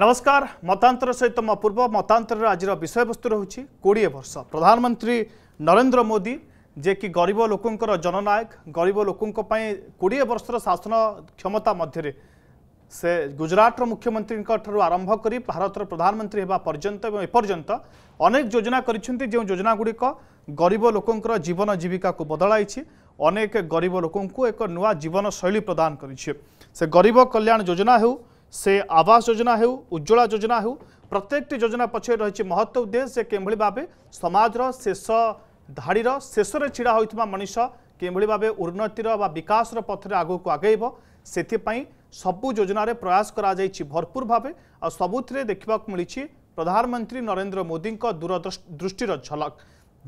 ନମସ୍କାର ମତାନ୍ତର ସହିତ ମୋ ପୂର୍ବ ମତାନ୍ତରର ଆଜିର ବିଷୟବସ୍ତୁ ରହୁଛି କୋଡ଼ିଏ ବର୍ଷ ପ୍ରଧାନମନ୍ତ୍ରୀ ନରେନ୍ଦ୍ର ମୋଦି ଯିଏକି ଗରିବ ଲୋକଙ୍କର ଜନନାୟକ ଗରିବ ଲୋକଙ୍କ ପାଇଁ କୋଡ଼ିଏ ବର୍ଷର ଶାସନ କ୍ଷମତା ମଧ୍ୟରେ ସେ ଗୁଜରାଟର ମୁଖ୍ୟମନ୍ତ୍ରୀଙ୍କଠାରୁ ଆରମ୍ଭ କରି ଭାରତର ପ୍ରଧାନମନ୍ତ୍ରୀ ହେବା ପର୍ଯ୍ୟନ୍ତ ଏବଂ ଏପର୍ଯ୍ୟନ୍ତ ଅନେକ ଯୋଜନା କରିଛନ୍ତି ଯେଉଁ ଯୋଜନାଗୁଡ଼ିକ ଗରିବ ଲୋକଙ୍କର ଜୀବନ ଜୀବିକାକୁ ବଦଳାଇଛି ଅନେକ ଗରିବ ଲୋକଙ୍କୁ ଏକ ନୂଆ ଜୀବନଶୈଳୀ ପ୍ରଦାନ କରିଛି ସେ ଗରିବ କଲ୍ୟାଣ ଯୋଜନା ହେଉ से आवास योजना हो उज्ज्वला योजना हो प्रत्येक योजना पचे रही महत्व उद्देश्य से कि भाव समाज शेष धाड़ी शेष में ढा होता मनीष किभली भाव उन्नतिर विकास पथ आग को आगे से सब योजन प्रयास करा भरपूर भाव आ सबुति में देखा मिली प्रधानमंत्री नरेन्द्र मोदी दृष्टि झलक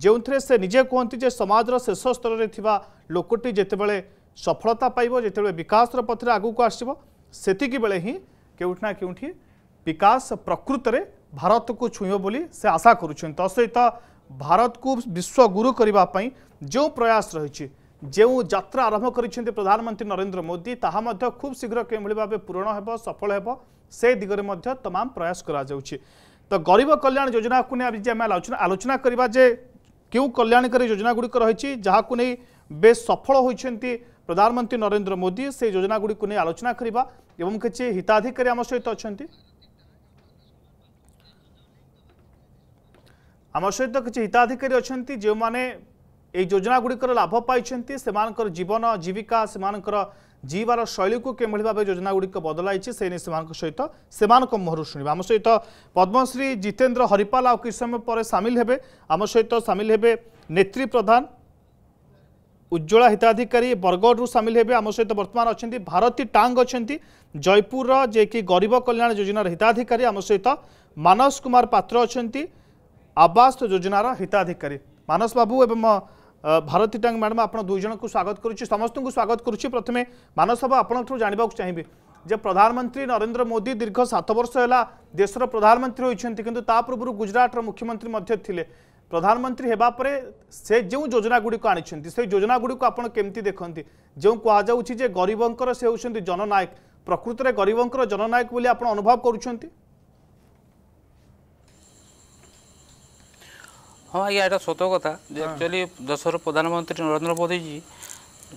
जो थे से निजे कहते समाज शेष स्तर में या लोकटी जिते सफलता पाव जिते विकास पथ में पथर आगक आसक बेले ही के उठना विकास प्रकृत रे भारत को छुईब बोली से आशा कर तो सहित भारत को विश्व गुरु करने जो प्रयास रही जो जत्रा आरंभ कर प्रधानमंत्री नरेन्द्र मोदी ता खूब शीघ्र कि पूरण हो सफल हो दिगरे तमाम प्रयास कर तो गरीब कल्याण योजना को नहीं आज आलोचना आलोचना करवाजे क्यों कल्याणकारी योजना गुड़िक रही जहाँ को नहीं बे सफल होती प्रधानमंत्री नरेन्द्र मोदी से योजना गुड़ी को नहीं आलोचना करवा ଏବଂ କିଛି ହିତାଧିକାରୀ ଆମ ସହିତ ଅଛନ୍ତି ଆମ ସହିତ କିଛି ହିତାଧିକାରୀ ଅଛନ୍ତି ଯେଉଁମାନେ এই যোজনাগুড়ির লাভ পাইছেন সে জীবন জীবিকা সে জীবার শৈলীকে কিভাবে ভাবে যোজনাগুড়ি বদলাইছে সে নিয়ে সহিত সে মুহরু শুণবা আমার সহিত পদ্মশ্রী জিতেন্দ্র হরিপাল আছে সময় পরে সামিল হবে আমার সহিত সামিল হবে নেত্রী প্রধান उज्ज्वला हिताधिकारी बरगढ़ सामिल होते आम सहित बर्तमान अच्छा भारती टांग अच्छा जयपुर रे कि गरीब कल्याण योजनार हिताधिकारी आम सहित मानस कुमार पात्र अच्छा आवास योजनार हिताधिकारी मानस बाबू ए भारती टांग मैडम आप दुईज को स्वागत करुच्छी समस्त को स्वागत करुच्ची प्रथम मानस बाबू आप जानवाक चाहिए जे प्रधानमंत्री नरेन्द्र मोदी दीर्घ सात वर्ष है देशर प्रधानमंत्री होती कि पूर्व गुजरात मुख्यमंत्री थे প্রধানমন্ত্রী হওয়া পরে সে যে যোজনাগুড়ি আনিছেন সেই যোজনাগুড়ি আপনার কেমতি দেখতে যে কুযাচ্ছে যে গরিবঙ্কর সে হচ্ছেন জননায়ক প্রকৃতরে গরিবঙ্কর জননায়ক বলে আপনার অনুভব করছেন ହଁ ଆଜ୍ଞା ଏଇଟା ସତ କଥା ଯେ ଆକ୍ଚୁଆଲି ଦେଶର ପ୍ରଧାନମନ୍ତ୍ରୀ ନରେନ୍ଦ୍ର ମୋଦିଜୀ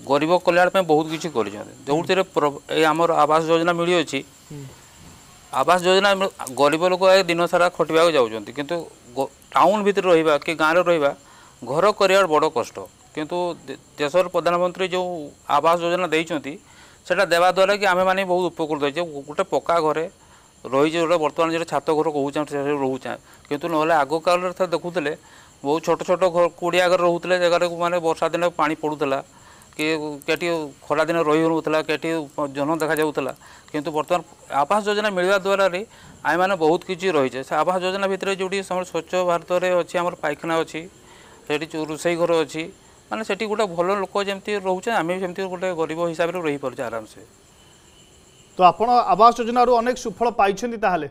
ଗରିବ କଲ୍ୟାଣ ପାଇଁ ବହୁତ କିଛି କରିଛନ୍ତି ଯେଉଁଥିରେ ଏଇ ଆମର ଆବାସ ଯୋଜନା ମିଳିଅଛି ଆବାସ ଯୋଜନା ଗରିବ ଲୋକ ଦିନସାରା ଖଟିବାକୁ ଯାଉଛନ୍ତି କିନ୍ତୁ টাউন ভিতরে রহবা কি গাঁরে রহবা ঘর করিবার বড় কষ্ট কিন্তু দেশের প্রধানমন্ত্রী যে আবাস যোজনা দিয়েছেন সেটা দেওয়া দ্বারা কি আমি মানে বহু উপকৃত হয়েছে গোটে পকা ঘরে রয়েছে যেটা বর্তমানে যেটা ছাত ঘর কৌছে সে রহুছে কিন্তু নহলে আগকালের দেখুলে বহু ছোট ছোট ঘর কুড়িয়া ঘর রহুলে জায়গাটা মানে বর্ষা দিনে পানি পড়ুলা କିଏ କେଟି ଖରାଦିନ ରହି ହେଉନଥିଲା କେଟି ଜହ୍ନ ଦେଖାଯାଉଥିଲା କିନ୍ତୁ ବର୍ତ୍ତମାନ ଆବାସ ଯୋଜନା ମିଳିବା ଦ୍ୱାରାରେ ଆମେମାନେ ବହୁତ କିଛି ରହିଛେ ସେ ଆବାସ ଯୋଜନା ଭିତରେ ଯେଉଁଠି ଆମର ସ୍ୱଚ୍ଛ ଭାରତରେ ଅଛି ଆମର ପାଇଖାନା ଅଛି ସେଠି ରୋଷେଇ ଘର ଅଛି ମାନେ ସେଠି ଗୋଟେ ଭଲ ଲୋକ ଯେମିତି ରହୁଛେ ଆମେ ବି ସେମିତି ଗୋଟେ ଗରିବ ହିସାବରେ ରହିପାରୁଛେ ଆରାମସେ ତ ଆପଣ ଆବାସ ଯୋଜନାରୁ ଅନେକ ସୁଫଳ ପାଇଛନ୍ତି ତାହେଲେ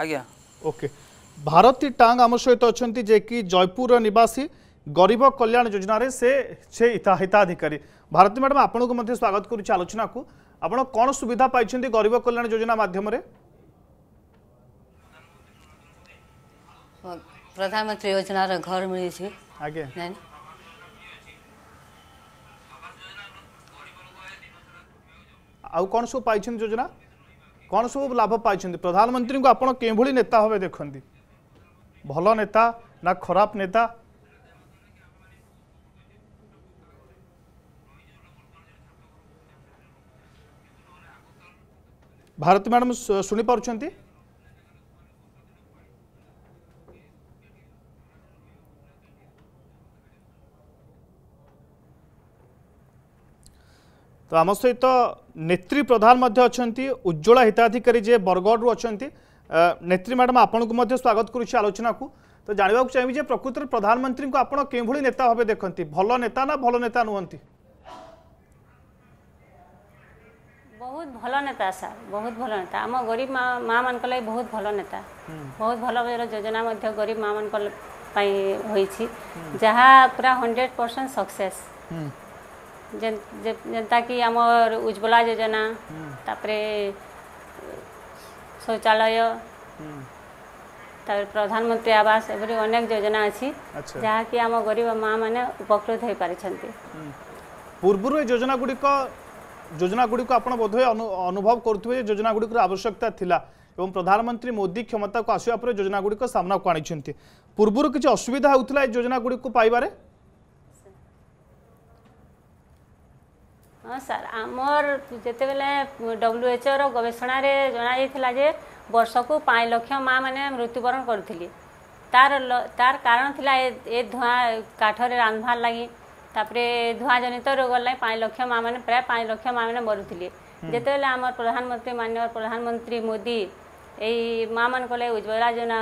ଆଜ୍ଞା ଓକେ ଭାରତୀ ଟାଙ୍ଗ ଆମ ସହିତ ଅଛନ୍ତି ଯେ କି ଜୟପୁରର ନିବାସୀ गरीब कल्याण योजना से हिताधिकारी भारती मैडम आपन को स्वागत करुच्छे आलोचना को आप कौन सुविधा पाई गरीब कल्याण योजना मध्यम प्रधानमंत्री योजना घर मिली आउ कौन सब पाई योजना कौन सब लाभ पाई प्रधानमंत्री को आप कि नेता भाव देखती भल नेता ना खराब नेता ଭାରତୀ ମ୍ୟାଡ଼ାମ୍ ଶୁଣିପାରୁଛନ୍ତି ତ ଆମ ସହିତ ନେତ୍ରୀ ପ୍ରଧାନ ମଧ୍ୟ ଅଛନ୍ତି ଉଜ୍ଜଳା ହିତାଧିକାରୀ ଯିଏ ବରଗଡ଼ରୁ ଅଛନ୍ତି ନେତ୍ରୀ ମ୍ୟାଡ଼ାମ୍ ଆପଣଙ୍କୁ ମଧ୍ୟ ସ୍ୱାଗତ କରୁଛି ଆଲୋଚନାକୁ ତ ଜାଣିବାକୁ ଚାହିଁବି ଯେ ପ୍ରକୃତରେ ପ୍ରଧାନମନ୍ତ୍ରୀଙ୍କୁ ଆପଣ କେଉଁଭଳି ନେତା ଭାବେ ଦେଖନ୍ତି ଭଲ ନେତା ନା ଭଲ ନେତା ନୁହନ୍ତି ବହୁତ ଭଲ ନେତା ସାର୍ ବହୁତ ଭଲ ନେତା ଆମ ଗରିବ ମା ମାଆମାନଙ୍କ ଲାଗି ବହୁତ ଭଲ ନେତା ବହୁତ ଭଲ ଯୋଜନା ମଧ୍ୟ ଗରିବ ମାଆମାନଙ୍କ ପାଇଁ ହୋଇଛି ଯାହା ପୁରା ହଣ୍ଡ୍ରେଡ଼ ପରସେଣ୍ଟ ସକ୍ସେସ୍ ଯେନ୍ତାକି ଆମର ଉଜ୍ଜବଲା ଯୋଜନା ତାପରେ ଶୌଚାଳୟ ତାପରେ ପ୍ରଧାନମନ୍ତ୍ରୀ ଆବାସ ଏଭଳି ଅନେକ ଯୋଜନା ଅଛି ଯାହାକି ଆମ ଗରିବ ମାଆମାନେ ଉପକୃତ ହୋଇପାରିଛନ୍ତି ପୂର୍ବରୁ ଏ ଯୋଜନା ଗୁଡ଼ିକ যোজনা গুড়ি আপনার বোধহয় অনুভব করুবে যে যোজনা গুড়ি আবশ্যকতা লা এবং প্রধানমন্ত্রী মোদি ক্ষমতা আসবা পরে যোজনা গুড়ি সামনাকু আনিছেন পূর্বর কিছু অসুবিধা হোলা এই যোজনা গুড়ি পাইবার ହଁ ସାର୍ ଆମର ଯେତେବେଳେ ଡବ୍ଲ୍ୟୁଏଚ୍ଓର ଗବେଷଣାରେ ଜଣାଯାଇଥିଲା ଯେ ବର୍ଷକୁ ପାଞ୍ଚ ଲକ୍ଷ ମାଆମାନେ ମୃତ୍ୟୁବରଣ କରୁଥିଲେ ତାର ତାର କାରଣ ଥିଲା ଏ ଧୂଆଁ କାଠରେ ରାନ୍ଧବାର୍ ଲାଗି ତାପରେ ଧୂଆଁ ଜନିତ ରୋଗ ଲାଗି ପାଞ୍ଚ ଲକ୍ଷ ମା ମାନେ ପ୍ରାୟ ପାଞ୍ଚ ଲକ୍ଷ ମା ମାନେ ମରୁଥିଲେ ଯେତେବେଳେ ଆମର ପ୍ରଧାନମନ୍ତ୍ରୀ ମାନ୍ୟ ପ୍ରଧାନମନ୍ତ୍ରୀ ମୋଦି ଏଇ ମା ମାନଙ୍କ ଲାଗି ଉଜ୍ଜଳା ଯୋଜନା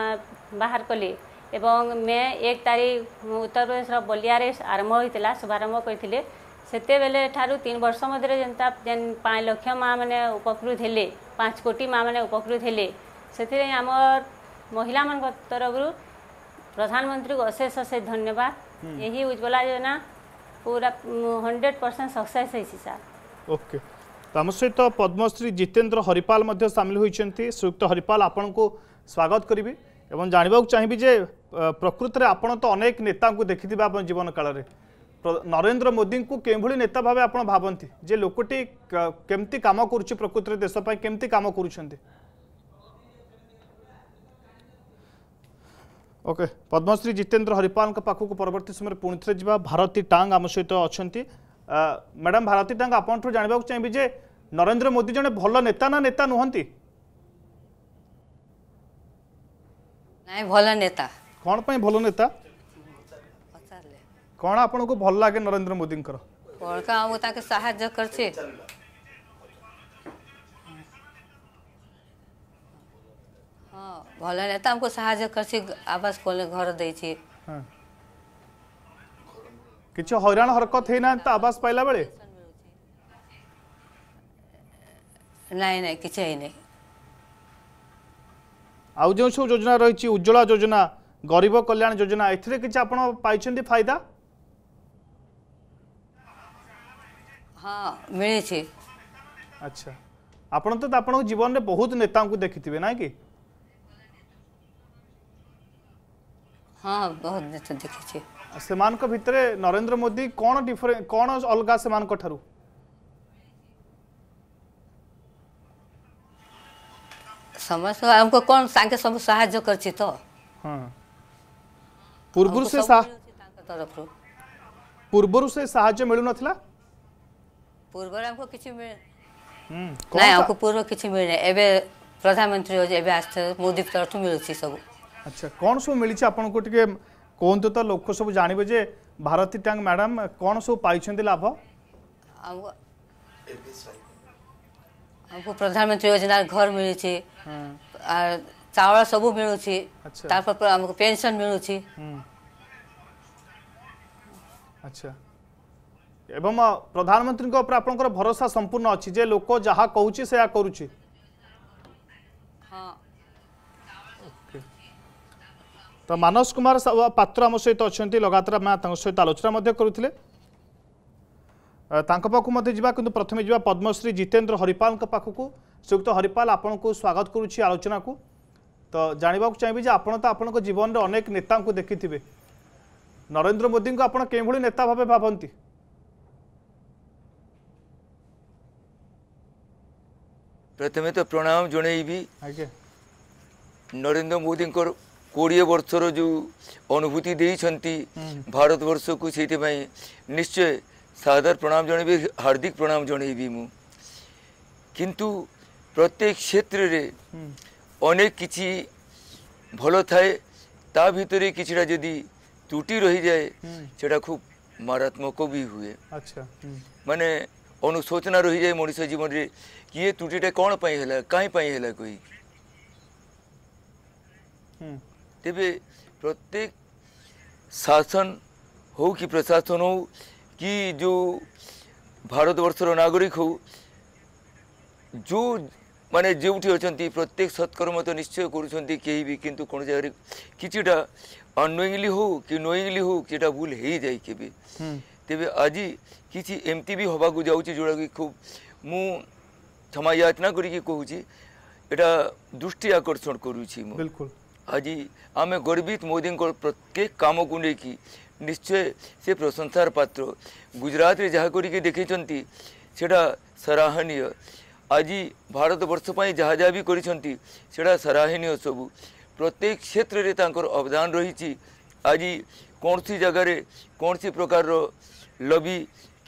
ବାହାର କଲେ ଏବଂ ମେ ଏକ ତାରିଖ ଉତ୍ତରପ୍ରଦେଶର ବଲିଆରେ ଆରମ୍ଭ ହୋଇଥିଲା ଶୁଭାରମ୍ଭ କରିଥିଲେ ସେତେବେଳେ ଠାରୁ ତିନି ବର୍ଷ ମଧ୍ୟରେ ଯେନ୍ତା ଯେନ୍ ପାଞ୍ଚ ଲକ୍ଷ ମା ମାନେ ଉପକୃତ ହେଲେ ପାଞ୍ଚ କୋଟି ମା ମାନେ ଉପକୃତ ହେଲେ ସେଥିପାଇଁ ଆମର ମହିଳାମାନଙ୍କ ତରଫରୁ ପ୍ରଧାନମନ୍ତ୍ରୀଙ୍କୁ ଅଶେଷ ଅଶେଷ ଧନ୍ୟବାଦ ଏହି ଉଜ୍ଜଳା ଯୋଜନା पूरा hundred percent success sir okay आम सहित पद्मश्री जितेन्द्र हरिपाल सामिल होती श्रीयुक्त हरिपाल आपण को स्वागत करी एवं जानवाक चाहिए जे प्रकृत में आपण तो अनेक नेता को देखी आप जीवन काल नरेन्द्र मोदी को केभली नेता भाव आप भावती जे लोकटी केमती कम कर प्रकृत देश कम करुँच ओके पद्मश्री जितेन्द्र हरिपाल पाखक परवर्त समय पुणी थे जा भारती टांग आम सहित अच्छा मैडम भारती टांग आपंठ जानवाक चाहिए जे नरेंद्र मोदी जन भल नेता ना नेता नुहति ना भल नेता कौन पर भल नेता कौन आपन को भल लगे नरेंद्र मोदी कौन का हम ताके साहाय्य करछे भलैन यता हमको ସାହାଯ୍ୟ କରିଛି ଆବାସ କଲେ ଘର ଦେଇଛି କିଛି ହଇରାଣ ହରକତ ହେଇନାହାନ୍ତି ତ ଆବାସ ପାଇଲା ବେଳେ ନାଇଁ ନାଇଁ କିଛି ହେଇନି ଆଉ ଯେଉଁ ସବୁ ଯୋଜନା ରହିଛି ଉଜ୍ଜଳା ଯୋଜନା ଗରିବ କଲ୍ୟାଣ ଯୋଜନା ଏଥିରେ କିଛି ଆପଣ ପାଇଛନ୍ତି ଫାଇଦା ହଁ ମିଳିଛି ଆଚ୍ଛା ଆପଣ ତ ଆପଣଙ୍କ ଜୀବନରେ ବହୁତ ନେତାଙ୍କୁ ଦେଖିଥିବେ ନାଇଁ କି ହଁ ବହୁତ ଜିନିଷ ଦେଖିଛି ସେମାନଙ୍କ ଭିତରେ ନରେନ୍ଦ୍ର ମୋଦି କ'ଣ ଡିଫରେନ୍ସ କ'ଣ ଅଲଗା ସେମାନଙ୍କ ଠାରୁ ସମସ୍ତ ଆମକୁ କ'ଣ ତାଙ୍କେ ସବୁ ସାହାଯ୍ୟ କରିଛି ତ ପୂର୍ବରୁ ସେ ତରଫରୁ ପୂର୍ବରୁ ସେ ସାହାଯ୍ୟ ମିଳୁନଥିଲା ପୂର୍ବରୁ ଆମକୁ କିଛି ମିଳେ ନାଇଁ ଆମକୁ ପୂର୍ବ କିଛି ମିଳିନି ଏବେ ପ୍ରଧାନମନ୍ତ୍ରୀ ଏବେ ଆସିଥିଲେ ମୋଦି ତରଫରୁ ମିଳୁଛି ସବୁ আচ্ছা কোন সব মিলিছে আপনাকে টিকে কোহন্তু তো লোক সব জানিবে যে ভারতী টাঙ্গ ম্যাডাম কোন সব পাইছেন লাভ हमको प्रधानमंत्री योजना घर मिलुची चावल सब मिलुची तापर हमको पेंशन मिलुची अच्छा এবং প্রধানমন্ত্রীଙ୍କ উপরে আপনার ভরসা সম্পূর্ণ অছি যে লোক যাহা কৌছি সেয়া করুছি হ্যাঁ ତ ମାନସ କୁମାର ପାତ୍ର ଆମ ସହିତ ଅଛନ୍ତି ଲଗାତାର ଆମେ ତାଙ୍କ ସହିତ ଆଲୋଚନା ମଧ୍ୟ କରୁଥିଲେ ତାଙ୍କ ପାଖକୁ ମଧ୍ୟ ଯିବା କିନ୍ତୁ ପ୍ରଥମେ ଯିବା ପଦ୍ମଶ୍ରୀ ଜିତେନ୍ଦ୍ର ହରିପାଲଙ୍କ ପାଖକୁ ଶ୍ରୀଯୁକ୍ତ ହରିପାଲ ଆପଣଙ୍କୁ ସ୍ୱାଗତ କରୁଛି ଆଲୋଚନାକୁ ତ ଜାଣିବାକୁ ଚାହିଁବି ଯେ ଆପଣ ତ ଆପଣଙ୍କ ଜୀବନରେ ଅନେକ ନେତାଙ୍କୁ ଦେଖିଥିବେ ନରେନ୍ଦ୍ର ମୋଦିଙ୍କୁ ଆପଣ କେଉଁଭଳି ନେତା ଭାବେ ଭାବନ୍ତି ପ୍ରଥମେ ତ ପ୍ରଣାମ ଜଣେଇବି ଆଜ୍ଞା ନରେନ୍ଦ୍ର ମୋଦିଙ୍କର କୋଡ଼ିଏ ବର୍ଷର ଯେଉଁ ଅନୁଭୂତି ଦେଇଛନ୍ତି ଭାରତବର୍ଷକୁ ସେଇଥିପାଇଁ ନିଶ୍ଚୟ ସାଦର ପ୍ରଣାମ ଜଣାଇବି ହାର୍ଦ୍ଦିକ ପ୍ରଣାମ ଜଣାଇବି ମୁଁ କିନ୍ତୁ ପ୍ରତ୍ୟେକ କ୍ଷେତ୍ରରେ ଅନେକ କିଛି ଭଲ ଥାଏ ତା ଭିତରେ କିଛିଟା ଯଦି ତ୍ରୁଟି ରହିଯାଏ ସେଟା ଖୁବ୍ ମାରାତ୍ମକ ବି ହୁଏ ମାନେ ଅନୁଶୋଚନା ରହିଯାଏ ମଣିଷ ଜୀବନରେ କି ଏ ତ୍ରୁଟିଟା କ'ଣ ପାଇଁ ହେଲା କାହିଁ ପାଇଁ ହେଲା କହିକି ତେବେ ପ୍ରତ୍ୟେକ ଶାସନ ହେଉ କି ପ୍ରଶାସନ ହେଉ କି ଯେଉଁ ଭାରତବର୍ଷର ନାଗରିକ ହେଉ ଯେଉଁ ମାନେ ଯେଉଁଠି ଅଛନ୍ତି ପ୍ରତ୍ୟେକ ସତ୍କର୍ମ ତ ନିଶ୍ଚୟ କରୁଛନ୍ତି କେହି ବି କିନ୍ତୁ କ'ଣ ଜାଗାରେ କିଛିଟା ଅନୋଇଂଲି ହେଉ କି ନୋଇଂଲି ହେଉ କିଛିଟା ଭୁଲ ହେଇଯାଏ କେବେ ତେବେ ଆଜି କିଛି ଏମିତି ବି ହେବାକୁ ଯାଉଛି ଯେଉଁଟାକି ଖୁବ୍ ମୁଁ କ୍ଷମା ଯାଚନା କରିକି କହୁଛି ଏଇଟା ଦୃଷ୍ଟି ଆକର୍ଷଣ କରୁଛି ମୁଁ ବିଲକୁଲ ଆଜି ଆମେ ଗର୍ବିତ ମୋଦିଙ୍କର ପ୍ରତ୍ୟେକ କାମକୁ ନେଇକି ନିଶ୍ଚୟ ସେ ପ୍ରଶଂସାର ପାତ୍ର ଗୁଜରାଟରେ ଯାହା କରିକି ଦେଖେଇଛନ୍ତି ସେଇଟା ସରାହନୀୟ ଆଜି ଭାରତବର୍ଷ ପାଇଁ ଯାହା ଯାହା ବି କରିଛନ୍ତି ସେଇଟା ସରାହନୀୟ ସବୁ ପ୍ରତ୍ୟେକ କ୍ଷେତ୍ରରେ ତାଙ୍କର ଅବଦାନ ରହିଛି ଆଜି କୌଣସି ଜାଗାରେ କୌଣସି ପ୍ରକାରର ଲବି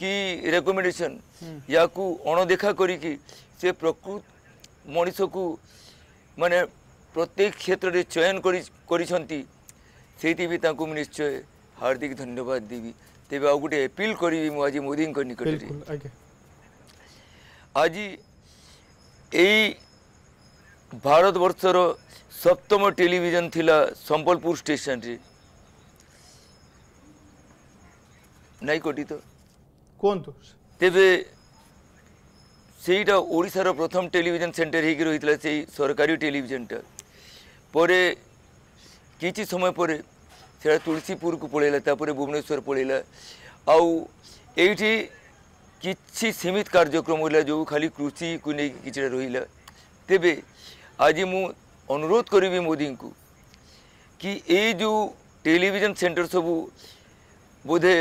କି ରେକମେଣ୍ଡେସନ୍ ୟାକୁ ଅଣଦେଖା କରିକି ସେ ପ୍ରକୃତ ମଣିଷକୁ ମାନେ ପ୍ରତ୍ୟେକ କ୍ଷେତ୍ରରେ ଚୟନ କରିଛନ୍ତି ସେଇଥିପାଇଁ ତାଙ୍କୁ ମୁଁ ନିଶ୍ଚୟ ହାର୍ଦ୍ଦିକ ଧନ୍ୟବାଦ ଦେବି ତେବେ ଆଉ ଗୋଟେ ଏପିଲ୍ କରିବି ମୁଁ ଆଜି ମୋଦିଙ୍କ ନିକଟରେ ଆଜି ଏଇ ଭାରତବର୍ଷର ସପ୍ତମ ଟେଲିଭିଜନ ଥିଲା ସମ୍ବଲପୁର ଷ୍ଟେସନରେ ନାଇଁ କଟି ତ କୁହନ୍ତୁ ତେବେ ସେଇଟା ଓଡ଼ିଶାର ପ୍ରଥମ ଟେଲିଭିଜନ ସେଣ୍ଟର ହେଇକି ରହିଥିଲା ସେଇ ସରକାରୀ ଟେଲିଭିଜନଟା পরে কিছু সময় পরে সেটা তুলসীপুরକୁ ପଳେଇଲା ତାପରେ ଭୁବନେଶ୍ୱର ପଳେଇଲା ଆଉ ଏଇଠି କିଛି ସୀମିତ କାର୍ଯ୍ୟକ୍ରମ ହେଲା ଯେଉଁ ଖାଲି କୃଷିକୁ ନେଇକି କିଛିଟା ରହିଲା ତେବେ ଆଜି ମୁଁ ଅନୁରୋଧ କରିବି ମୋଦିଙ୍କୁ କି ଏଇ ଯେଉଁ ଟେଲିଭିଜନ ସେଣ୍ଟର ସବୁ ବୋଧେ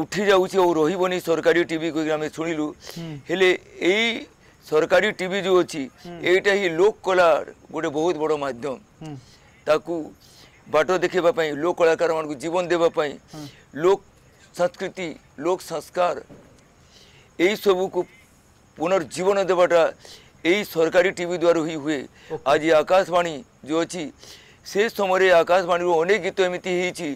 ଉଠି ଯାଉଛି ଆଉ ରହିବନି ସରକାରୀ ଟିଭି କହିକି ଆମେ ଶୁଣିଲୁ ହେଲେ ଏଇ ସରକାରୀ ଟିଭି ଯେଉଁ ଅଛି ଏଇଟା ହିଁ ଲୋକ କଳାର ଗୋଟେ ବହୁତ ବଡ଼ ମାଧ୍ୟମ ତାକୁ ବାଟ ଦେଖାଇବା ପାଇଁ ଲୋକ କଳାକାରମାନଙ୍କୁ ଜୀବନ ଦେବା ପାଇଁ ଲୋକ ସଂସ୍କୃତି ଲୋକ ସଂସ୍କାର ଏହିସବୁକୁ ପୁନର୍ଜୀବନ ଦେବାଟା ଏଇ ସରକାରୀ ଟିଭି ଦ୍ୱାରା ହିଁ ହୁଏ ଆଜି ଆକାଶବାଣୀ ଯେଉଁ ଅଛି ସେ ସମୟରେ ଆକାଶବାଣୀରୁ ଅନେକ ଗୀତ ଏମିତି ହେଇଛି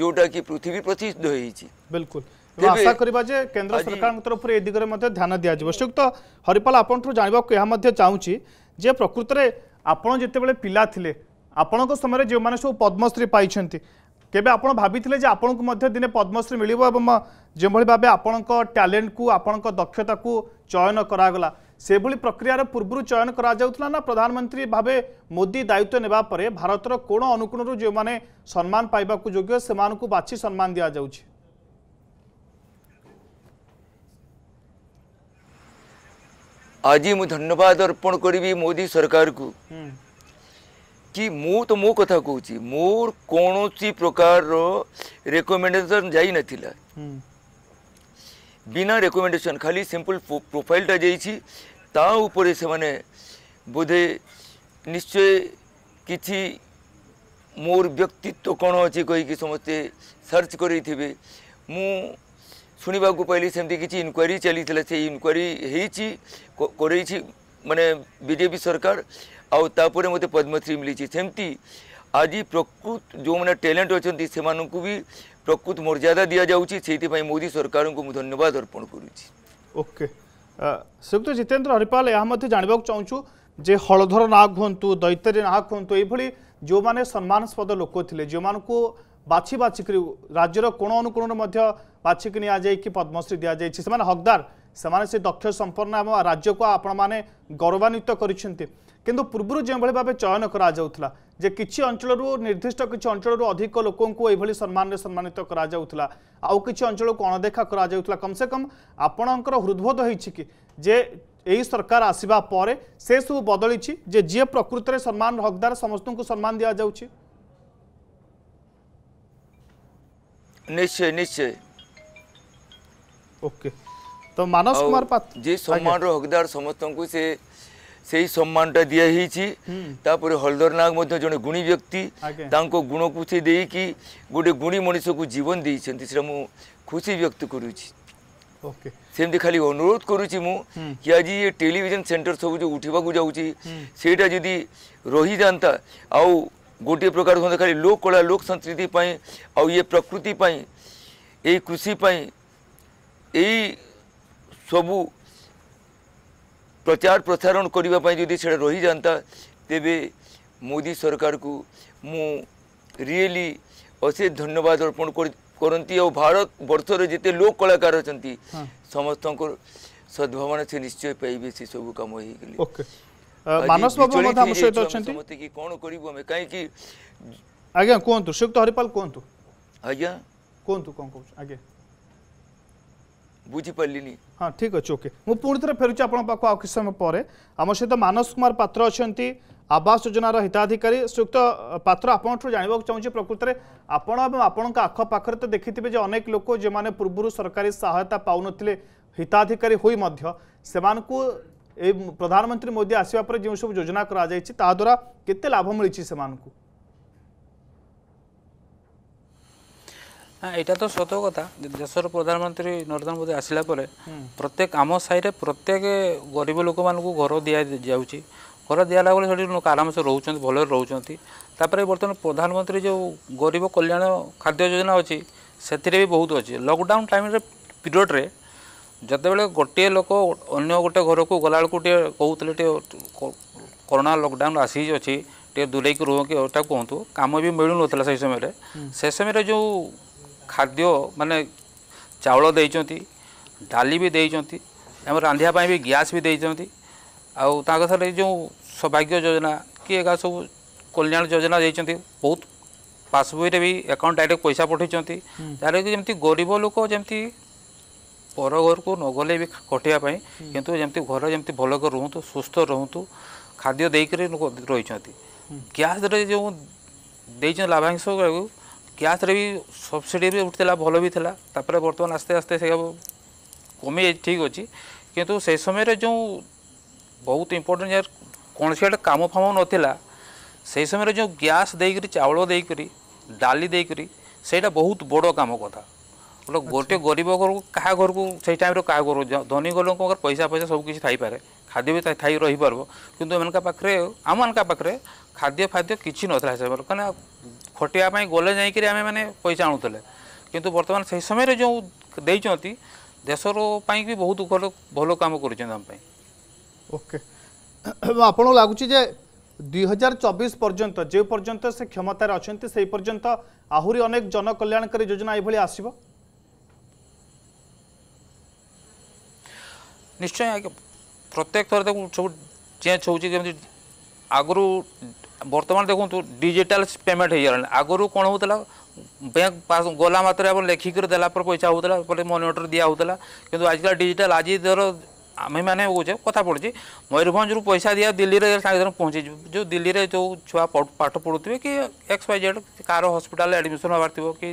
ଯେଉଁଟାକି ପୃଥିବୀ ପ୍ରତିଷ୍ଠିତ ହେଇଛି ବିଲକୁଲ आशा करवा केन्द्र सरकार तरफ ए दिगरे ध्यान दिज्व श्रीयुक्त हरिपाल आपंठ जानवाक यह चाहूँगी जे प्रकृत में आपड़ जितेबाला पिला थे आपण समय जो मैंने सब पद्मश्री पाई केवे आप भाभी आपण को दिने पद्मश्री मिल जो भाव आपण टैलेंट को आपण दक्षता को चयन करागला से प्रक्रियार पूर्व चयन करा ना प्रधानमंत्री भाव मोदी दायित्व नेवा भारत कोण अनुकोण जो मैंने सम्मान पाइबा योग्य से बाछी सम्मान दि जाऊँगी आज मुझे धन्यवाद अर्पण करी मोदी सरकार को हम्म। कि मु तो मो कथा कह ची मोर कौन प्रकार रेकमेंडेसन जा नाला बिना रेकमेंडेसन खाली सिंपल प्रोफाइलटा जापर बोधे निश्चय किसी मोर व्यक्तित्व कौन अच्छी कहीकि समस्ते सर्च करें मु ଶୁଣିବାକୁ ପାଇଲି ସେମିତି କିଛି ଇନକ୍ୱାରି ଚାଲିଥିଲା ସେଇ ଇନକ୍ୱାରି ହେଇଛି କରେଇଛି ମାନେ ବିଜେପି ସରକାର ଆଉ ତାପରେ ମୋତେ ପଦ୍ମଶ୍ରୀ ମିଳିଛି ସେମିତି ଆଜି ପ୍ରକୃତ ଯେଉଁମାନେ ଟ୍ୟାଲେଣ୍ଟ ଅଛନ୍ତି ସେମାନଙ୍କୁ ବି ପ୍ରକୃତ ମର୍ଯ୍ୟାଦା ଦିଆଯାଉଛି ସେଇଥିପାଇଁ ମୋଦି ସରକାରଙ୍କୁ ମୁଁ ଧନ୍ୟବାଦ ଅର୍ପଣ କରୁଛି ଓକେ ଶ୍ରୀଯୁକ୍ତ ଜିତେନ୍ଦ୍ର ହରିପାଲ ଏହା ମଧ୍ୟ ଜାଣିବାକୁ ଚାହୁଁଛୁ ଯେ ହଳଧର ନାଁ କୁହନ୍ତୁ ଦୈତାରୀ ନାଁ କୁହନ୍ତୁ ଏଇଭଳି ଯେଉଁମାନେ ସମ୍ମାନସ୍ପଦ ଲୋକ ଥିଲେ ଯେଉଁମାନଙ୍କୁ ବାଛି ବାଛିକି ରାଜ୍ୟର କୋଣ ଅନୁକୋଣରୁ ମଧ୍ୟ ବାଛିକି ନିଆଯାଇକି ପଦ୍ମଶ୍ରୀ ଦିଆଯାଇଛି ସେମାନେ ହକଦାର ସେମାନେ ସେ ଦକ୍ଷ ସମ୍ପନ୍ନ ଏବଂ ରାଜ୍ୟକୁ ଆପଣମାନେ ଗୌରବାନ୍ୱିତ କରିଛନ୍ତି କିନ୍ତୁ ପୂର୍ବରୁ ଯେଉଁଭଳି ଭାବେ ଚୟନ କରାଯାଉଥିଲା ଯେ କିଛି ଅଞ୍ଚଳରୁ ନିର୍ଦ୍ଦିଷ୍ଟ କିଛି ଅଞ୍ଚଳରୁ ଅଧିକ ଲୋକଙ୍କୁ ଏଇଭଳି ସମ୍ମାନରେ ସମ୍ମାନିତ କରାଯାଉଥିଲା ଆଉ କିଛି ଅଞ୍ଚଳକୁ ଅଣଦେଖା କରାଯାଉଥିଲା କମ୍ସେ କମ୍ ଆପଣଙ୍କର ହୃଦବୋଧ ହେଇଛି କି ଯେ ଏହି ସରକାର ଆସିବା ପରେ ସେସବୁ ବଦଳିଛି ଯେ ଯିଏ ପ୍ରକୃତରେ ସମ୍ମାନର ହକଦାର ସମସ୍ତଙ୍କୁ ସମ୍ମାନ ଦିଆଯାଉଛି নিশ্চয় নিশ্চয় ওকে তো মানস কুমার পাত্র যে সম্মানর হকদার সমস্তଙ୍କୁ সে সেই সম্মানটা দিয়া হয়েছি তারপরে হলদর নাগ মধ্যে জন গুণী ব্যক্তি তাঙ্ক গুণকু সে দেইকি গোটে গুণী মনিষকু জীবন দিয়েছেন সেটা মু খুশি ব্যক্ত করুছি সেমতি খালি অনুরোধ করুছি মু কি আজি টেলিভিশন সেন্টার সব যে উঠিবাকু যাচ্ছি সেইটা যদি রহি যান্তা আউ गोटे प्रकार हम खाली लोक कला लोक संस्कृति आउ ये प्रकृति ये कृषिपाई सबू प्रचार प्रसारण करने रही जाता तेब मोदी सरकार को मु रियली अशेष धन्यवाद अर्पण करती और भारत बर्षर जिते लोक कलाकार अच्छा हाँ। समस्त सद्भावना से निश्चय पाइबे से सब कम हो गई मानस बाबू मधा हम सहित अछंती मते की कोन करबो हम काहे की आज्ञा कोंतु सुक्त हरिपाल कोंतु आज्ञा कोंतु कोन कहू आज्ञा बुझी पल्लीनी हां ठीक अछ ओके मु पूर्णतर फेरुचा आपन पाको आ किसम परे हम सहित मानस कुमार पात्र अछंती आवास योजना हिताधिकारी सुक्त पात्र आपंठ जानवा चाहिए प्रकृत में आपण आपण आखपाखर तो देखी थे अनेक लोक जो पूर्व सरकारी सहायता पा न हिताधिकारी हुई से এই প্রধানমন্ত্রী মোদি আসবা পরে যে সব যোজনা করা যাই তাদ্বারা কেতে লাভ মিছে সে হ্যাঁ এটা তো সত কথা দেশের প্রধানমন্ত্রী নরেন্দ্র মোদী আসলা পরে প্রত্যেক আম সাইডে প্রত্যেক গরিব লোক মানুষ ঘর দিয়া যাচ্ছে ঘর দিয়া বেড়ে সেটি লোক আরামসে রোচান ভালরে রোচান তাপরে বর্তমান প্রধানমন্ত্রী যে গরিব কল্যাণ খাদ্য যোজনা অছি সেতিরে বি বহুত অছি লকডাউন টাইমরে পিরিয়ডরে ଯେତେବେଳେ ଗୋଟିଏ ଲୋକ ଅନ୍ୟ ଗୋଟେ ଘରକୁ ଗଲାବେଳକୁ ଟିକେ କହୁଥିଲେ ଟିକେ କରୋନା ଲକଡାଉନ୍ ଆସିଅଛି ଟିକେ ଦୂରେଇକି ରୁହ କି ଏଇଟା କୁହନ୍ତୁ କାମ ବି ମିଳୁନଥିଲା ସେହି ସମୟରେ ସେ ସମୟରେ ଯେଉଁ ଖାଦ୍ୟ ମାନେ ଚାଉଳ ଦେଇଛନ୍ତି ଡାଲି ବି ଦେଇଛନ୍ତି ଆମ ରାନ୍ଧିବା ପାଇଁ ବି ଗ୍ୟାସ୍ ବି ଦେଇଛନ୍ତି ଆଉ ତାଙ୍କ ସାଥିରେ ଯେଉଁ ସୌଭାଗ୍ୟ ଯୋଜନା କି ଏକା ସବୁ କଲ୍ୟାଣ ଯୋଜନା ଦେଇଛନ୍ତି ବହୁତ ପାସ୍ବୁକ୍ରେ ବି ଆକାଉଣ୍ଟ ଡାଇରେକ୍ଟ ପଇସା ପଠାଇଛନ୍ତି ଯାହାକି ଯେମିତି ଗରିବ ଲୋକ ଯେମିତି ପର ଘରକୁ ନ ଗଲେ ବି ଖଟିବା ପାଇଁ କିନ୍ତୁ ଯେମିତି ଘର ଯେମିତି ଭଲ କରି ରୁହନ୍ତୁ ସୁସ୍ଥ ରୁହନ୍ତୁ ଖାଦ୍ୟ ଦେଇକରି ଲୋକ ରହିଛନ୍ତି ଗ୍ୟାସ୍ରେ ଯେଉଁ ଦେଇଛନ୍ତି ଲାଭାଂଶ ଗ୍ୟାସ୍ରେ ବି ସବସିଡ଼ି ବି ଉଠିଥିଲା ଭଲ ବି ଥିଲା ତାପରେ ବର୍ତ୍ତମାନ ଆସ୍ତେ ଆସ୍ତେ ସେ କମି ଠିକ୍ ଅଛି କିନ୍ତୁ ସେ ସମୟରେ ଯେଉଁ ବହୁତ ଇମ୍ପୋର୍ଟାଣ୍ଟ କୌଣସି ଗୋଟେ କାମ ଫାମ ନଥିଲା সেই সময় যে গ্যাস দিয়ে চাউল দিয়ে ডালি দিয়ে সেইটা বহুত বড় কাম কথা ଲୋକ ଗୋଟେ ଗରିବ ଘରକୁ କାହା ଘରକୁ ସେଇ ଟାଇମ୍ରେ କାହା ଘରକୁ ଧନୀ ଲୋକଙ୍କ ପାଖରେ ପଇସା ଫଇସା ସବୁ କିଛି ଥାଇପାରେ ଖାଦ୍ୟ ବି ଥାଇ ରହିପାରିବ କିନ୍ତୁ ଏମାନଙ୍କ ପାଖରେ ଆମମାନଙ୍କ ପାଖରେ ଖାଦ୍ୟ ଫାଦ୍ୟ କିଛି ନଥିଲା ହିସାବରେ କାହିଁକିନା ଖଟିବା ପାଇଁ ଗଲେ ଯାଇକରି ଆମେମାନେ ପଇସା ଆଣୁଥିଲେ କିନ୍ତୁ ବର୍ତ୍ତମାନ ସେହି ସମୟରେ ଯେଉଁ ଦେଇଛନ୍ତି ଦେଶର ପାଇଁ ବି ବହୁତ ଭଲ ଭଲ କାମ କରିଛନ୍ତି ଆମ ପାଇଁ ଓକେ ଆପଣଙ୍କୁ ଲାଗୁଛି ଯେ ଦୁଇ ହଜାର ଚବିଶ ପର୍ଯ୍ୟନ୍ତ ଯେଉଁ ପର୍ଯ୍ୟନ୍ତ ସେ କ୍ଷମତାରେ ଅଛନ୍ତି ସେହି ପର୍ଯ୍ୟନ୍ତ ଆହୁରି ଅନେକ ଜନକଲ୍ୟାଣକାରୀ ଯୋଜନା ଏଭଳି ଆସିବ ନିଶ୍ଚୟ ଆଜ୍ଞା ପ୍ରତ୍ୟେକ ଥର ତାକୁ ସବୁ ଚେଞ୍ଜ ହେଉଛି ଯେମିତି ଆଗରୁ ବର୍ତ୍ତମାନ ଦେଖନ୍ତୁ ଡିଜିଟାଲ ପେମେଣ୍ଟ ହେଇଗଲାଣି ଆଗରୁ କ'ଣ ହେଉଥିଲା ବ୍ୟାଙ୍କ ଗଲା ମାତ୍ରେ ଆପଣ ଲେଖିକରି ଦେଲା ପରେ ପଇସା ହେଉଥିଲା ପରେ ମନିଟର ଦିଆ ହେଉଥିଲା କିନ୍ତୁ ଆଜିକାଲି ଡିଜିଟାଲ ଆଜି ଧର आम मैंने कथा पड़ी मयूरभ रू पैसा दिया दिल्ली में पहुंचे जो दिल्ली में जो छुआ पाठ पढ़ु थे कि X Y Z car hospital admission होबार थी कि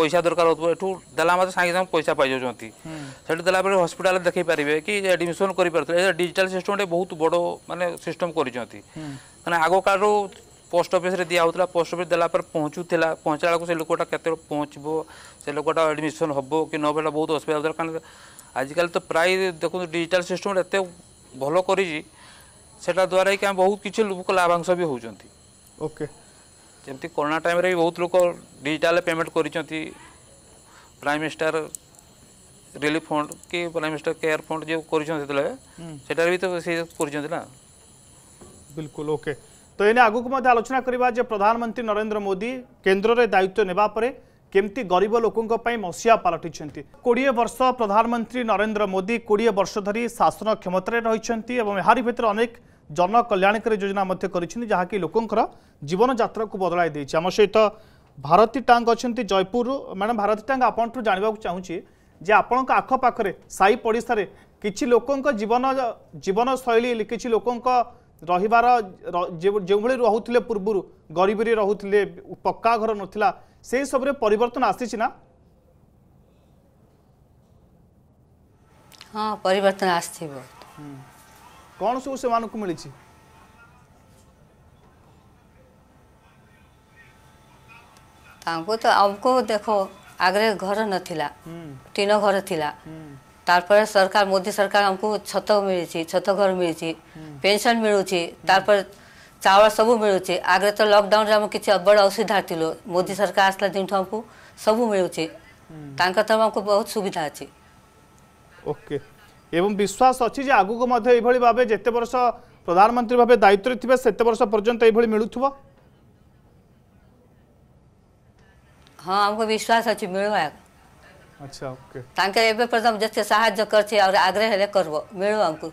पैसा दरकार होगा मतलब सागे सागे पैसा पाई सी देला हस्पिटा देखे पारे कि एडमिशन कर करजिटाल सिस्टम बहुत बड़ मानते सिस्टम कर आग का पोस्ट ऑफिस रे दिया होता पोस्ट ऑफिस देला पर पहुँचुला पहुँचा बेलू से लोकटा के पहुँचब से लोकटा एडमिशन हम कि ना बहुत असुविधा होता कल तो प्राय देख डिजिटल सिस्टम एत भल कर द्वारा कि बहुत किसी लोक लाभांश भी होती ओके जमी कोरोना टाइम भी बहुत लोग डिजिटाल पेमेंट कर प्राइम मिनिस्टर रिलीफ फंड कि प्राइम मिनिस्टर केयर फंड जो कर भी तो बिल्कुल ओके तो इन्हें आगे आलोचना करवा प्रधानमंत्री नरेंद्र मोदी केन्द्र में दायित्व नेवापर केमती गरीब लोकों पर मसीहा पलटि कोड़े वर्ष प्रधानमंत्री नरेन्द्र मोदी कोड़े वर्ष धरी शासन क्षमत रही यार भितर अनेक जनकल्याणकारी योजना जहाँकि लोकर जीवन जात्रा को बदल आम सहित भारती टांग अच्छा जयपुर मैडम भारती टांग आपण ठूँ जानवाक चाहिए जे आपण आखपाखे साई पड़शार किसी लोकों जीवन जीवन शैली किसी लोकों रही जो भाई रोले पूर्व गरीबी रोते पक्का घर नाला সেই সবরে পরিবর্তন আসিছি না হ্যাঁ পরিবর্তন আসছে বহুত কোন সব সেমানকু মিলিছি ତାଙ୍କୁ ତ ଆମକୁ ଦେଖ ଆଗରେ ଘର ନଥିଲା ଟିଣ ଘର ଥିଲା ତାପରେ ସରକାର ମୋଦି ସରକାର ଆମକୁ ଛତ ମିଳିଛି ଛତ ଘର ମିଳିଛି ପେନ୍ସନ୍ ମିଳୁଛି ତାପରେ ଚାଉଳ ସବୁ ମିଳୁଛି ଆଗରେ ତ ଲକଡାଉନରେ ଆମକୁ କିଛି ବଡ଼ ଅସୁବିଧା ଥିଲୁ ମୋଦି ସରକାର ଆସିଲା ଯେଉଁଠୁ ଆମକୁ ସବୁ ମିଳୁଛି ତାଙ୍କ ତରଫ ଆମକୁ ବହୁତ ସୁବିଧା ଅଛି ଓକେ ଏବଂ ବିଶ୍ୱାସ ଅଛି ଯେ ଆଗକୁ ମଧ୍ୟ ଏଇଭଳି ଭାବେ ଯେତେ ବର୍ଷ ପ୍ରଧାନମନ୍ତ୍ରୀ ଭାବେ ଦାୟିତ୍ୱରେ ଥିବେ ସେତେ ବର୍ଷ ପର୍ଯ୍ୟନ୍ତ ଏଇଭଳି ମିଳୁଥିବ ହଁ ଆମକୁ ବିଶ୍ୱାସ ଅଛି ମିଳିବ ଆଚ୍ଛା ଓକେ ତାଙ୍କେ ଏବେ ପର୍ଯ୍ୟନ୍ତ ଯେତେ ସାହାଯ୍ୟ କରିଛି ଆହୁରି ଆଗ୍ରହ ହେଲେ କରିବ ମିଳିବ ଆମକୁ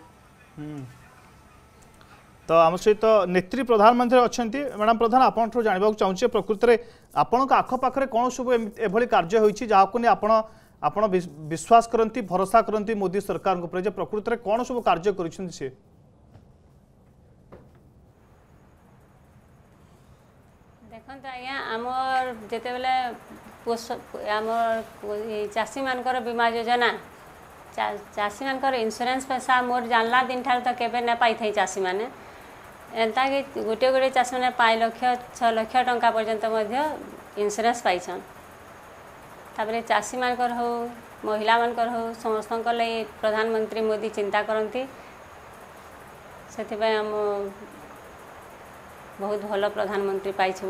ହୁଁ ତ ଆମ ସହିତ ନେତ୍ରୀ ପ୍ରଧାନମନ୍ତ୍ରୀ ଅଛନ୍ତି ମ୍ୟାଡ଼ାମ୍ ପ୍ରଧାନ ଆପଣଙ୍କଠୁ ଜାଣିବାକୁ ଚାହୁଁଛି ପ୍ରକୃତରେ ଆପଣଙ୍କ ଆଖପାଖରେ କ'ଣ ସବୁ ଏଭଳି କାର୍ଯ୍ୟ ହୋଇଛି ଯାହାକୁ ନେଇ ଆପଣ ଆପଣ ବିଶ୍ୱାସ କରନ୍ତି ଭରସା କରନ୍ତି ମୋଦି ସରକାରଙ୍କ ଉପରେ ଯେ ପ୍ରକୃତରେ କ'ଣ ସବୁ କାର୍ଯ୍ୟ କରିଛନ୍ତି ସେ ଦେଖନ୍ତୁ ଆଜ୍ଞା ଆମର ଯେତେବେଳେ ଆମର ଚାଷୀମାନଙ୍କର ବୀମା ଯୋଜନା ଚାଷୀମାନଙ୍କର ଇନ୍ସୁରାନ୍ସ ପଇସା ମୋର ଜାଣିଲା ଦିନଠାରୁ ତ କେବେ ନ ପାଇଥାଏ ଚାଷୀମାନେ ए गुट गुट चासी म छलक्षा पर्यन्त इन्सुरेन्स पाछन् ताषी म हौ महिला मौ समस्तको लागि प्रधानमन्त्री मोदी चिन्ता बहुत भन्नु प्रधानमन्त्री पाछु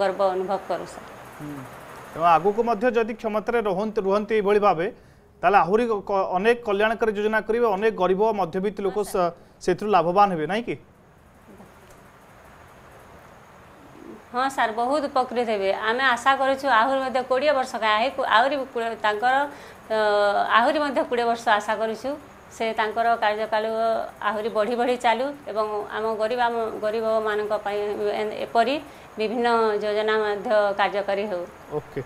गर्व अनुभव करू सर आगको क्षमत रुहन् यही भावे त आउने अनेक कल्याणकारीोजना अनेक गरुब मध्यवित्त लोकु लाभवान ହଁ ସାର୍ ବହୁତ ଉପକୃତ ହେବେ ଆମେ ଆଶା କରୁଛୁ ଆହୁରି ମଧ୍ୟ କୋଡ଼ିଏ ବର୍ଷ ଆହୁରି ତାଙ୍କର ଆହୁରି ମଧ୍ୟ କୋଡ଼ିଏ ବର୍ଷ ଆଶା କରୁଛୁ ସେ ତାଙ୍କର କାର୍ଯ୍ୟକାଳ ଆହୁରି ବଢ଼ି ବଢ଼ି ଚାଲୁ ଏବଂ ଆମ ଗରିବ ଆମ ଗରିବମାନଙ୍କ ପାଇଁ ଏପରି ବିଭିନ୍ନ ଯୋଜନା ମଧ୍ୟ କାର୍ଯ୍ୟକାରୀ ହେଉ ଓକେ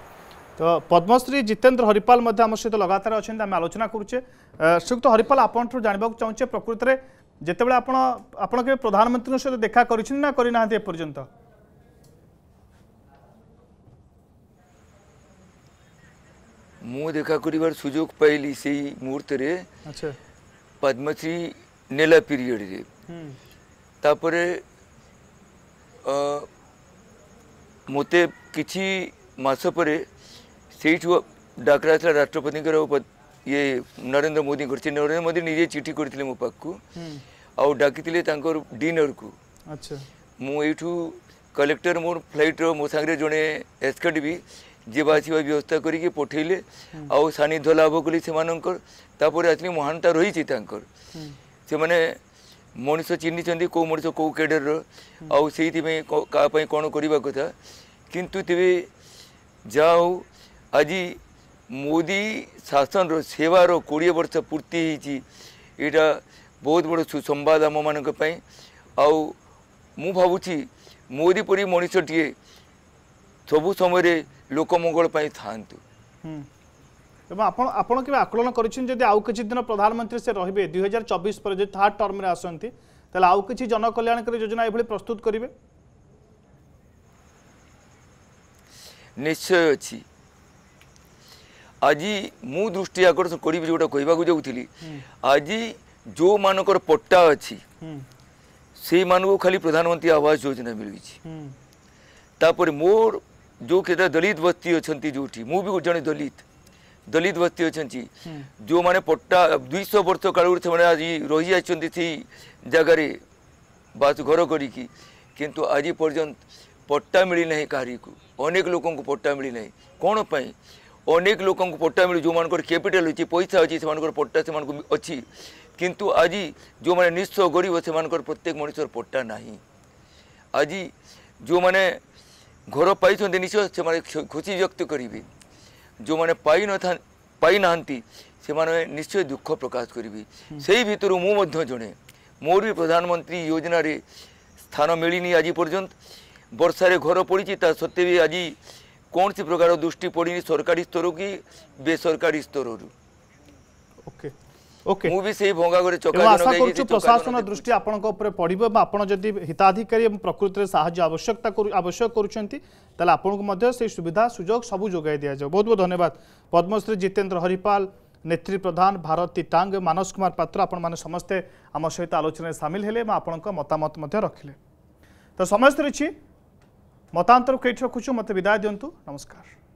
ତ ପଦ୍ମଶ୍ରୀ ଜିତେନ୍ଦ୍ର ହରିପାଲ ମଧ୍ୟ ଆମ ସହିତ ଲଗାତାର ଅଛନ୍ତି ଆମେ ଆଲୋଚନା କରୁଛେ ଶ୍ରୀଯୁକ୍ତ ହରିପାଲ ଆପଣଙ୍କଠୁ ଜାଣିବାକୁ ଚାହୁଁଛେ ପ୍ରକୃତରେ ଯେତେବେଳେ ଆପଣ ଆପଣ କେବେ ପ୍ରଧାନମନ୍ତ୍ରୀଙ୍କ ସହିତ ଦେଖା କରିଛନ୍ତି ନା କରିନାହାନ୍ତି ଏପର୍ଯ୍ୟନ୍ତ मु देखा कर सुजोग पाइली सेई मुहूर्त अच्छा। पद्मश्री नेला पीरियड मत हम्म। कि तापरे अ मोते राष्ट्रपति ये नरेंद्र मोदी करथि नरेंद्र मोदी निजे चिठी करथिले मो पाक्कु हम्म आउ को अच्छा कलेक्टर मोर फ्लैट रो मो संगे जणे एसकेडीबी ଯିବା ଆସିବା ବ୍ୟବସ୍ଥା କରିକି ପଠେଇଲେ ଆଉ ସାନ୍ନିଧ୍ୟ ଲାଭ କଲି ସେମାନଙ୍କର ତାପରେ ଆକ୍ଚୁଆଲି ମହାନତା ରହିଛି ତାଙ୍କର ସେମାନେ ମଣିଷ ଚିହ୍ନିଛନ୍ତି କେଉଁ ମଣିଷ କେଉଁ କେଡ଼ରର ଆଉ ସେଇଥିପାଇଁ କାହା ପାଇଁ କ'ଣ କରିବା କଥା କିନ୍ତୁ ତେବେ ଯାହା ହଉ ଆଜି ମୋଦି ଶାସନର ସେବାର କୋଡ଼ିଏ ବର୍ଷ ପୂର୍ତ୍ତି ହେଇଛି ଏଇଟା ବହୁତ ବଡ଼ ସୁସମ୍ବାଦ ଆମମାନଙ୍କ ପାଇଁ ଆଉ ମୁଁ ଭାବୁଛି ମୋଦି ପରି ମଣିଷଟିଏ ସବୁ ସମୟରେ ଲୋକମଙ୍ଗଳ ପାଇଁ ଥାଆନ୍ତୁ ଏବଂ ଆପଣ ଆପଣ କେବେ ଆକଳନ କରିଛନ୍ତି ଯଦି ଆଉ କିଛି ଦିନ ପ୍ରଧାନମନ୍ତ୍ରୀ ସେ ରହିବେ ଦୁଇ ହଜାର ଚବିଶ ପରେ ଯଦି ଥାର୍ଡ ଟର୍ମରେ ଆସନ୍ତି ତାହେଲେ ଆଉ କିଛି ଜନକଲ୍ୟାଣକାରୀ ଯୋଜନା ଏଭଳି ପ୍ରସ୍ତୁତ କରିବେ ନିଶ୍ଚୟ ଅଛି ଆଜି ମୁଁ ଦୃଷ୍ଟି ଆକର୍ଷଣ କରିବି ଯେଉଁଟା କହିବାକୁ ଯାଉଥିଲି ଆଜି ଯେଉଁମାନଙ୍କର ପଟ୍ଟା ଅଛି ସେଇମାନଙ୍କୁ ଖାଲି ପ୍ରଧାନମନ୍ତ୍ରୀ ଆବାସ ଯୋଜନା ମିଳୁଛି ତାପରେ ମୋର जो कहता दलित बस्ती अच्छा जो भी जड़े दलित दलित बस्ती अच्छा हम्म। जो मैंने पट्टा दुईश वर्ष काल से आज रही आई जगार बास घर करी मिलना आज पर्यंत पट्टा मिलना को अनेक लोक पट्टा मिलना कौन पाई अनेक लोक पट्टा मिल जो मान कैपिटाल अच्छी पैसा अच्छी से पट्टा से अच्छी किंतु आज जो मैंने निस्व गरीब से प्रत्येक मनुष्य पट्टा ना आज जो मैंने ଘର ପାଇଛନ୍ତି ନିଶ୍ଚୟ ସେମାନେ ଖୁସି ବ୍ୟକ୍ତ କରିବେ ଯେଉଁମାନେ ପାଇନଥା ପାଇନାହାନ୍ତି ସେମାନେ ନିଶ୍ଚୟ ଦୁଃଖ ପ୍ରକାଶ କରିବେ ସେଇ ଭିତରୁ ମୁଁ ମଧ୍ୟ ଜଣେ ମୋର ବି ପ୍ରଧାନମନ୍ତ୍ରୀ ଯୋଜନାରେ ସ୍ଥାନ ମିଳିନି ଆଜି ପର୍ଯ୍ୟନ୍ତ ବର୍ଷାରେ ଘର ପଡ଼ିଛି ତା ସତ୍ତ୍ୱେ ବି ଆଜି କୌଣସି ପ୍ରକାର ଦୃଷ୍ଟି ପଡ଼ିନି ସରକାରୀ ସ୍ତରରୁ କି ବେସରକାରୀ ସ୍ତରରୁ ଓକେ ମୁଁ ବି ସେଇ ଭଙ୍ଗାଗୁଡ଼ି ଚକା ଆଶା କରୁଛୁ ପ୍ରଶାସନ ଦୃଷ୍ଟି ଆପଣଙ୍କ ଉପରେ ପଡ଼ିବ ଏବଂ ଆପଣ ଯଦି ହିତାଧିକାରୀ ଏବଂ ପ୍ରକୃତିରେ ସାହାଯ୍ୟ ଆବଶ୍ୟକତା ଆବଶ୍ୟକ କରୁଛନ୍ତି ତାହେଲେ ଆପଣଙ୍କୁ ମଧ୍ୟ ସେଇ ସୁବିଧା ସୁଯୋଗ ସବୁ ଯୋଗାଇ ଦିଆଯିବ ବହୁତ ବହୁତ ଧନ୍ୟବାଦ ପଦ୍ମଶ୍ରୀ ଜିତେନ୍ଦ୍ର ହରିପାଲ ନେତ୍ରୀ ପ୍ରଧାନ ଭାରତୀ ଟାଙ୍ଗ ମାନସ କୁମାର ପାତ୍ର ଆପଣମାନେ ସମସ୍ତେ ଆମ ସହିତ ଆଲୋଚନାରେ ସାମିଲ ହେଲେ ଏବଂ ଆପଣଙ୍କ ମତାମତ ମଧ୍ୟ ରଖିଲେ ତ ସମସ୍ତେ ରହିଛି ମତାନ୍ତରକୁ ଏଇଠି ରଖୁଛୁ ମୋତେ ବିଦାୟ ଦିଅନ୍ତୁ ନମସ୍କାର